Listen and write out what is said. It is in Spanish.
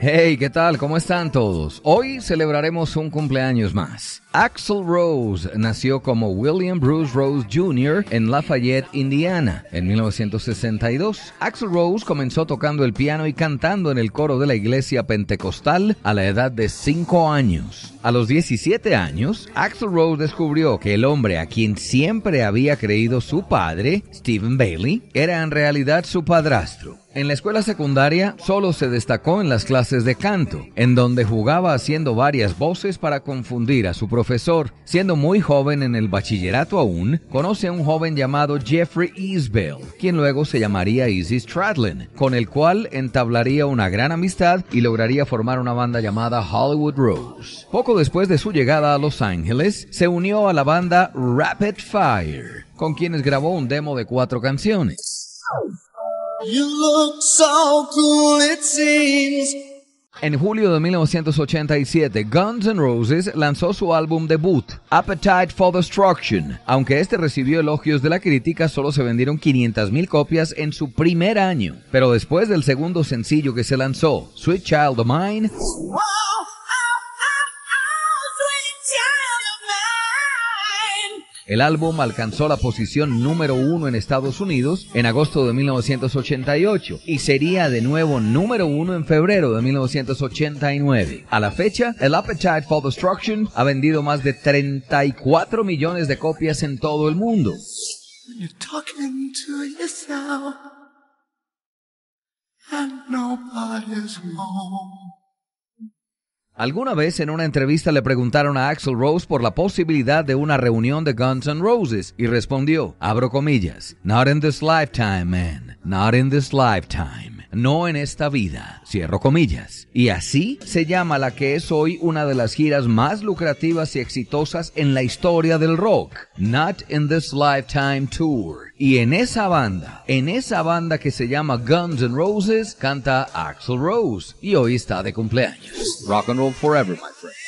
Hey, ¿qué tal? ¿Cómo están todos? Hoy celebraremos un cumpleaños más. Axel Rose nació como William Bruce Rose Jr. en Lafayette, Indiana, en 1962. Axel Rose comenzó tocando el piano y cantando en el coro de la iglesia pentecostal a la edad de 5 años. A los 17 años, Axel Rose descubrió que el hombre a quien siempre había creído su padre, Stephen Bailey, era en realidad su padrastro. En la escuela secundaria solo se destacó en las clases de canto, en donde jugaba haciendo varias voces para confundir a su profesor. Siendo muy joven en el bachillerato aún, conoce a un joven llamado Jeffrey Isbell, quien luego se llamaría Izzy Stradlin, con el cual entablaría una gran amistad y lograría formar una banda llamada Hollywood Rose. Poco después de su llegada a Los Ángeles, se unió a la banda Rapid Fire, con quienes grabó un demo de cuatro canciones. You look so cool, it seems. En julio de 1987, Guns N' Roses lanzó su álbum debut, Appetite for Destruction. Aunque este recibió elogios de la crítica, solo se vendieron 500.000 copias en su primer año. Pero después del segundo sencillo que se lanzó, Sweet Child Sweet Child of Mine el álbum alcanzó la posición número uno en Estados Unidos en agosto de 1988 y sería de nuevo número uno en febrero de 1989. A la fecha, el Appetite for Destruction ha vendido más de 34 millones de copias en todo el mundo. Alguna vez en una entrevista le preguntaron a Axel Rose por la posibilidad de una reunión de Guns N' Roses y respondió, abro comillas, Not in this lifetime, man, not in this lifetime no en esta vida. Cierro comillas. Y así se llama la que es hoy una de las giras más lucrativas y exitosas en la historia del rock. Not in this lifetime tour. Y en esa banda, en esa banda que se llama Guns N' Roses, canta Axl Rose y hoy está de cumpleaños. Rock and roll forever, my friend.